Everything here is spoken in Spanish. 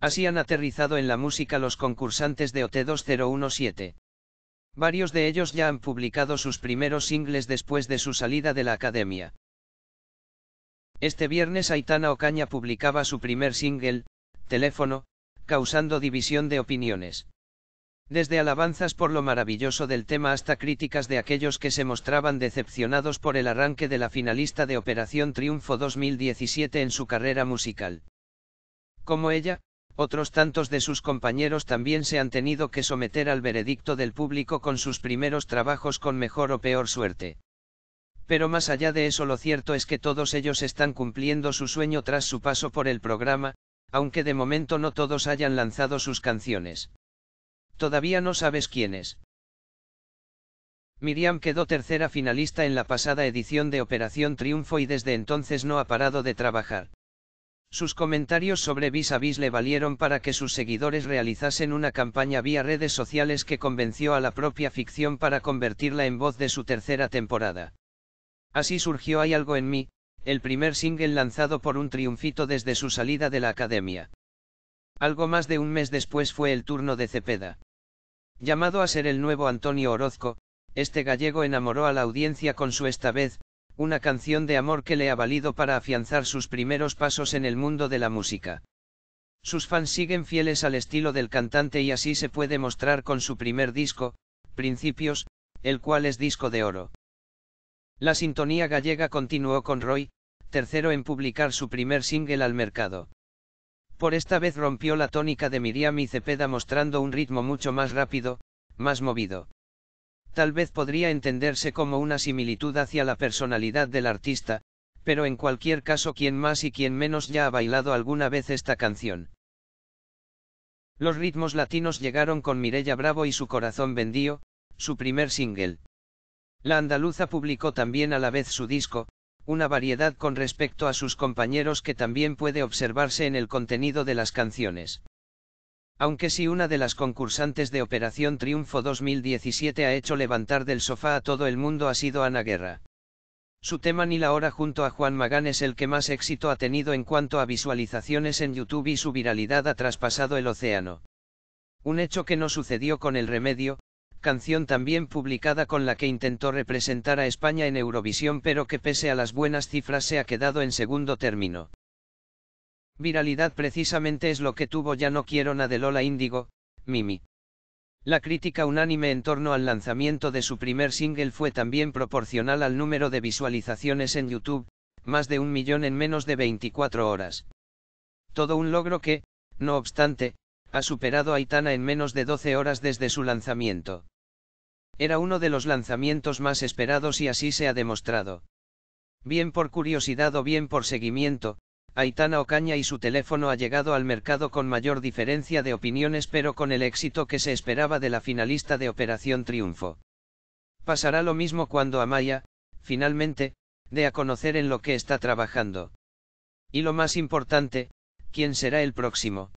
Así han aterrizado en la música los concursantes de OT2017. Varios de ellos ya han publicado sus primeros singles después de su salida de la academia. Este viernes Aitana Ocaña publicaba su primer single, Teléfono, causando división de opiniones. Desde alabanzas por lo maravilloso del tema hasta críticas de aquellos que se mostraban decepcionados por el arranque de la finalista de Operación Triunfo 2017 en su carrera musical. Como ella, otros tantos de sus compañeros también se han tenido que someter al veredicto del público con sus primeros trabajos con mejor o peor suerte. Pero más allá de eso lo cierto es que todos ellos están cumpliendo su sueño tras su paso por el programa, aunque de momento no todos hayan lanzado sus canciones. Todavía no sabes quién es. Miriam quedó tercera finalista en la pasada edición de Operación Triunfo y desde entonces no ha parado de trabajar. Sus comentarios sobre Vis a Vis le valieron para que sus seguidores realizasen una campaña vía redes sociales que convenció a la propia ficción para convertirla en voz de su tercera temporada. Así surgió Hay algo en mí, el primer single lanzado por un triunfito desde su salida de la academia. Algo más de un mes después fue el turno de Cepeda. Llamado a ser el nuevo Antonio Orozco, este gallego enamoró a la audiencia con su esta vez, una canción de amor que le ha valido para afianzar sus primeros pasos en el mundo de la música. Sus fans siguen fieles al estilo del cantante y así se puede mostrar con su primer disco, Principios, el cual es disco de oro. La sintonía gallega continuó con Roy, tercero en publicar su primer single al mercado. Por esta vez rompió la tónica de Miriam y Cepeda mostrando un ritmo mucho más rápido, más movido. Tal vez podría entenderse como una similitud hacia la personalidad del artista, pero en cualquier caso quien más y quien menos ya ha bailado alguna vez esta canción. Los ritmos latinos llegaron con Mirella Bravo y su Corazón Bendío, su primer single. La andaluza publicó también a la vez su disco, una variedad con respecto a sus compañeros que también puede observarse en el contenido de las canciones. Aunque si una de las concursantes de Operación Triunfo 2017 ha hecho levantar del sofá a todo el mundo ha sido Ana Guerra. Su tema Ni la hora junto a Juan Magán es el que más éxito ha tenido en cuanto a visualizaciones en YouTube y su viralidad ha traspasado el océano. Un hecho que no sucedió con El Remedio, canción también publicada con la que intentó representar a España en Eurovisión pero que pese a las buenas cifras se ha quedado en segundo término. Viralidad precisamente es lo que tuvo Ya no quiero nada de Lola Índigo, Mimi. La crítica unánime en torno al lanzamiento de su primer single fue también proporcional al número de visualizaciones en YouTube, más de un millón en menos de 24 horas. Todo un logro que, no obstante, ha superado a Aitana en menos de 12 horas desde su lanzamiento. Era uno de los lanzamientos más esperados y así se ha demostrado. Bien por curiosidad o bien por seguimiento, Aitana Ocaña y su teléfono ha llegado al mercado con mayor diferencia de opiniones pero con el éxito que se esperaba de la finalista de Operación Triunfo. Pasará lo mismo cuando Amaya, finalmente, dé a conocer en lo que está trabajando. Y lo más importante, ¿quién será el próximo?